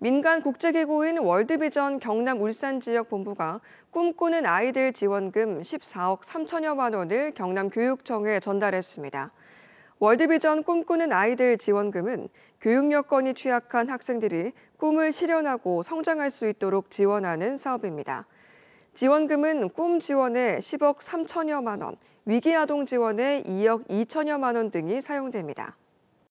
민간 국제기구인 월드비전 경남 울산 지역 본부가 꿈꾸는 아이들 지원금 14억 3천여만 원을 경남 교육청에 전달했습니다. 월드비전 꿈꾸는 아이들 지원금은 교육 여건이 취약한 학생들이 꿈을 실현하고 성장할 수 있도록 지원하는 사업입니다. 지원금은 꿈 지원에 10억 3천여만 원, 위기아동 지원에 2억 2천여만 원 등이 사용됩니다.